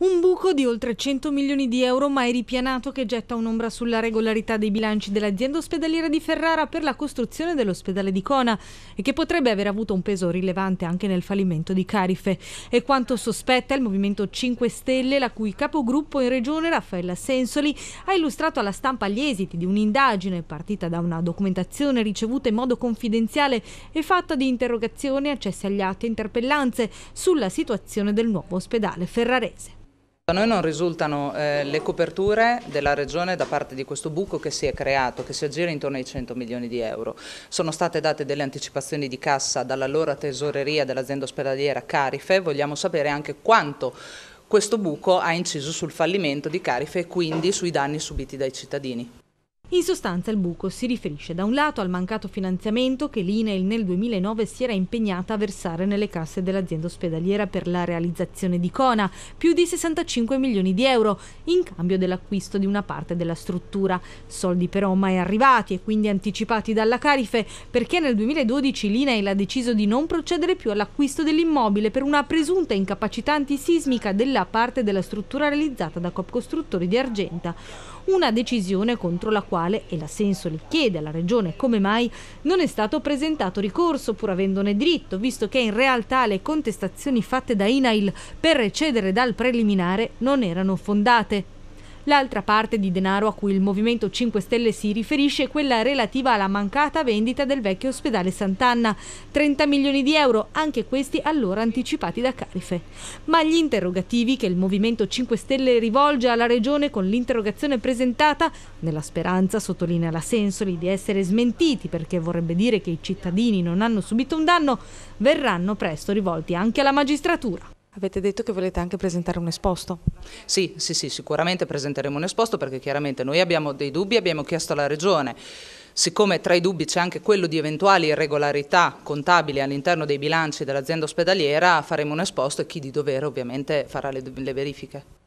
Un buco di oltre 100 milioni di euro mai ripianato che getta un'ombra sulla regolarità dei bilanci dell'azienda ospedaliera di Ferrara per la costruzione dell'ospedale di Cona e che potrebbe aver avuto un peso rilevante anche nel fallimento di Carife. È quanto sospetta il Movimento 5 Stelle, la cui capogruppo in regione, Raffaella Sensoli, ha illustrato alla stampa gli esiti di un'indagine partita da una documentazione ricevuta in modo confidenziale e fatta di interrogazioni, accessi agli atti e interpellanze sulla situazione del nuovo ospedale ferrarese. A noi non risultano eh, le coperture della Regione da parte di questo buco che si è creato, che si aggira intorno ai 100 milioni di euro. Sono state date delle anticipazioni di cassa dall'allora tesoreria dell'azienda ospedaliera Carife, vogliamo sapere anche quanto questo buco ha inciso sul fallimento di Carife e quindi sui danni subiti dai cittadini. In sostanza il buco si riferisce da un lato al mancato finanziamento che l'INEL nel 2009 si era impegnata a versare nelle casse dell'azienda ospedaliera per la realizzazione di Cona, più di 65 milioni di euro, in cambio dell'acquisto di una parte della struttura. Soldi però mai arrivati e quindi anticipati dalla Carife, perché nel 2012 l'INEL ha deciso di non procedere più all'acquisto dell'immobile per una presunta incapacità antisismica della parte della struttura realizzata da Copcostruttori di Argenta, una decisione contro la quale quale, e l'assensoli chiede alla Regione come mai, non è stato presentato ricorso pur avendone diritto, visto che in realtà le contestazioni fatte da INAIL per recedere dal preliminare non erano fondate. L'altra parte di denaro a cui il Movimento 5 Stelle si riferisce è quella relativa alla mancata vendita del vecchio ospedale Sant'Anna. 30 milioni di euro, anche questi allora anticipati da Carife. Ma gli interrogativi che il Movimento 5 Stelle rivolge alla Regione con l'interrogazione presentata, nella speranza, sottolinea la Sensoli, di essere smentiti perché vorrebbe dire che i cittadini non hanno subito un danno, verranno presto rivolti anche alla magistratura. Avete detto che volete anche presentare un esposto? Sì, sì, sì, sicuramente presenteremo un esposto perché chiaramente noi abbiamo dei dubbi, abbiamo chiesto alla Regione siccome tra i dubbi c'è anche quello di eventuali irregolarità contabili all'interno dei bilanci dell'azienda ospedaliera, faremo un esposto e chi di dovere ovviamente farà le, le verifiche.